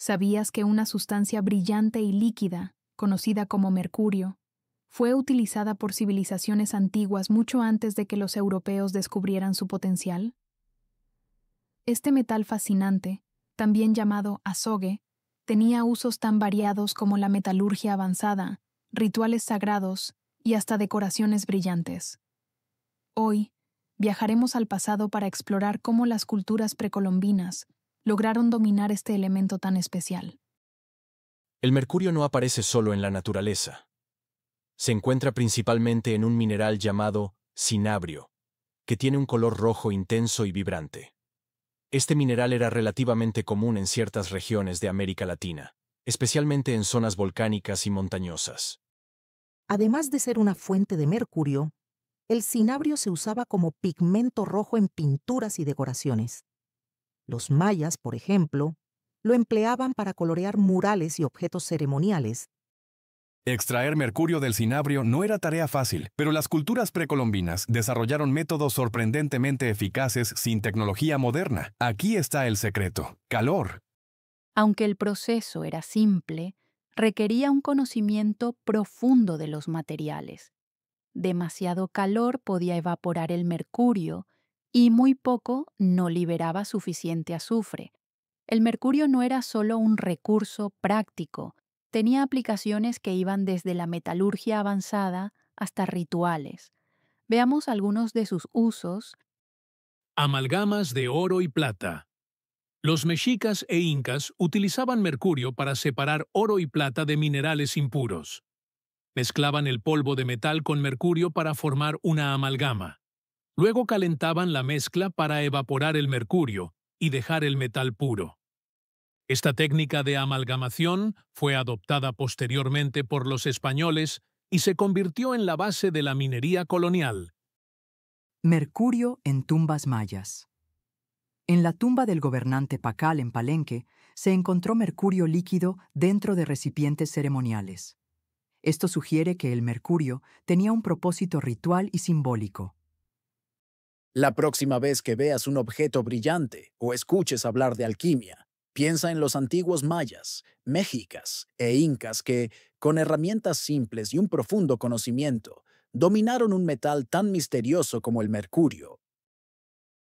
¿Sabías que una sustancia brillante y líquida, conocida como mercurio, fue utilizada por civilizaciones antiguas mucho antes de que los europeos descubrieran su potencial? Este metal fascinante, también llamado azogue, tenía usos tan variados como la metalurgia avanzada, rituales sagrados y hasta decoraciones brillantes. Hoy, viajaremos al pasado para explorar cómo las culturas precolombinas lograron dominar este elemento tan especial. El mercurio no aparece solo en la naturaleza. Se encuentra principalmente en un mineral llamado cinabrio, que tiene un color rojo intenso y vibrante. Este mineral era relativamente común en ciertas regiones de América Latina, especialmente en zonas volcánicas y montañosas. Además de ser una fuente de mercurio, el cinabrio se usaba como pigmento rojo en pinturas y decoraciones. Los mayas, por ejemplo, lo empleaban para colorear murales y objetos ceremoniales. Extraer mercurio del cinabrio no era tarea fácil, pero las culturas precolombinas desarrollaron métodos sorprendentemente eficaces sin tecnología moderna. Aquí está el secreto. Calor. Aunque el proceso era simple, requería un conocimiento profundo de los materiales. Demasiado calor podía evaporar el mercurio y muy poco no liberaba suficiente azufre. El mercurio no era solo un recurso práctico, tenía aplicaciones que iban desde la metalurgia avanzada hasta rituales. Veamos algunos de sus usos. Amalgamas de oro y plata. Los mexicas e incas utilizaban mercurio para separar oro y plata de minerales impuros. Mezclaban el polvo de metal con mercurio para formar una amalgama. Luego calentaban la mezcla para evaporar el mercurio y dejar el metal puro. Esta técnica de amalgamación fue adoptada posteriormente por los españoles y se convirtió en la base de la minería colonial. Mercurio en tumbas mayas. En la tumba del gobernante Pacal en Palenque se encontró mercurio líquido dentro de recipientes ceremoniales. Esto sugiere que el mercurio tenía un propósito ritual y simbólico. La próxima vez que veas un objeto brillante o escuches hablar de alquimia, piensa en los antiguos mayas, mexicas e incas que, con herramientas simples y un profundo conocimiento, dominaron un metal tan misterioso como el mercurio